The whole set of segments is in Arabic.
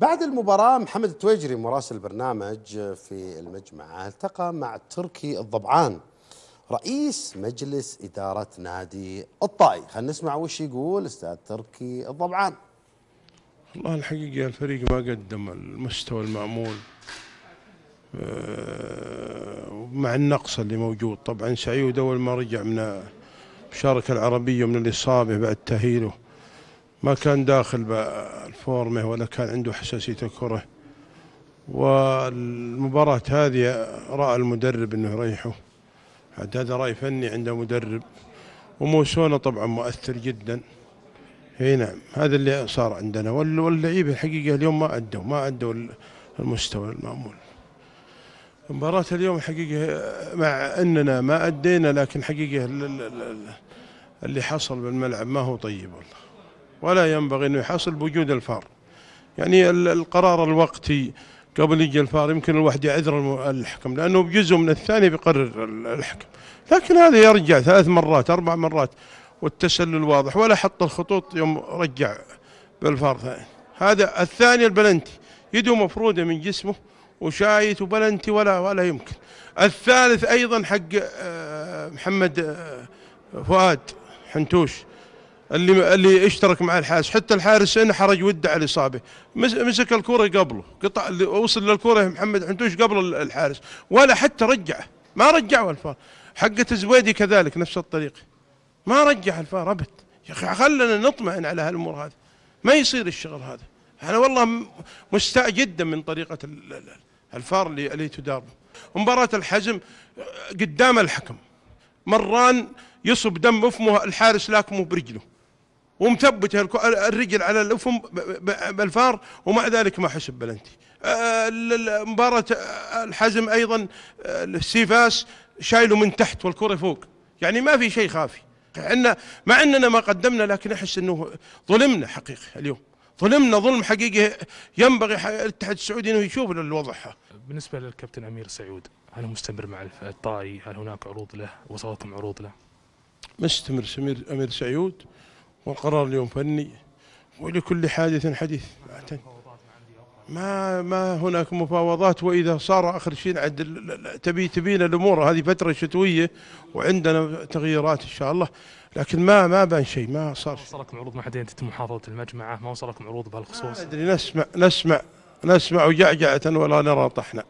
بعد المباراة محمد التويجري مراسل البرنامج في المجمع التقى مع تركي الضبعان رئيس مجلس إدارة نادي الطائي خلينا نسمع وش يقول أستاذ تركي الضبعان والله الحقيقة الفريق ما قدم المستوى المعمول آه، مع النقص اللي موجود طبعا سعيد أول ما رجع من المشاركة العربية من الإصابة بعد تأهيله ما كان داخل الفورمة ولا كان عنده حساسية الكرة والمباراة هذه رأى المدرب أنه يريحه هذا رأي فني عند مدرب وموسونا طبعا مؤثر جدا اي نعم هذا اللي صار عندنا واللعيبه الحقيقه اليوم ما ادوا ما ادوا المستوى المامول مباراة اليوم حقيقة مع أننا ما أدينا لكن حقيقة اللي حصل بالملعب ما هو طيب والله ولا ينبغي أنه يحصل بوجود الفار يعني القرار الوقتي قبل يجي الفار يمكن الواحد يعذر الحكم لأنه بجزء من الثاني بيقرر الحكم لكن هذا يرجع ثلاث مرات أربع مرات والتسلل واضح ولا حط الخطوط يوم رجع بالفار ثاني هذا الثاني البلنتي يده مفروده من جسمه وشايت وبلنتي ولا ولا يمكن الثالث ايضا حق آه، محمد آه، فؤاد حنتوش اللي اللي اشترك مع الحارس حتى الحارس انحرج ودع الاصابه مسك الكوره قبله قطع وصل للكوره محمد حنتوش قبل الحارس ولا حتى رجعه ما رجعه الفار حقه الزبيدي كذلك نفس الطريقه ما رجع الفار ابد يا اخي خلنا نطمئن على هالامور هذه ما يصير الشغل هذا انا والله مستاء جدا من طريقه الفار اللي اللي تدار مباراه الحزم قدام الحكم مران يصب دم فمه الحارس لاكمه برجله ومثبت الرجل على الأفم بالفار ومع ذلك ما حسب بلنتي آه، مباراة آه، الحزم أيضا آه، السيفاس شايله من تحت والكرة فوق يعني ما في شيء خافي احنا مع اننا ما قدمنا لكن احس انه ظلمنا حقيقه اليوم ظلمنا ظلم حقيقي ينبغي الاتحاد السعودي انه يشوف الوضع بالنسبه للكابتن امير سعود هل مستمر مع الطائي؟ هل هناك عروض له؟ وصلتهم عروض له؟ مستمر سمير امير سعود والقرار اليوم فني ولكل حادث حديث ما ما هناك مفاوضات واذا صار اخر شيء عد تبي تبينا الامور هذه فتره شتويه وعندنا تغييرات ان شاء الله لكن ما ما بان شيء ما صار ما وصلكم عروض حد دينتة محافظه المجمعه ما وصلكم عروض بهالخصوص ادري نسمع نسمع نسمع جعجعه ولا نرى طحنا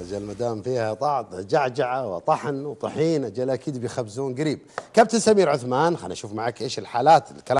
اجل ما دام فيها جعجعه وطحن وطحين اجل اكيد بيخبزون قريب كابتن سمير عثمان خلينا نشوف معك ايش الحالات الكلام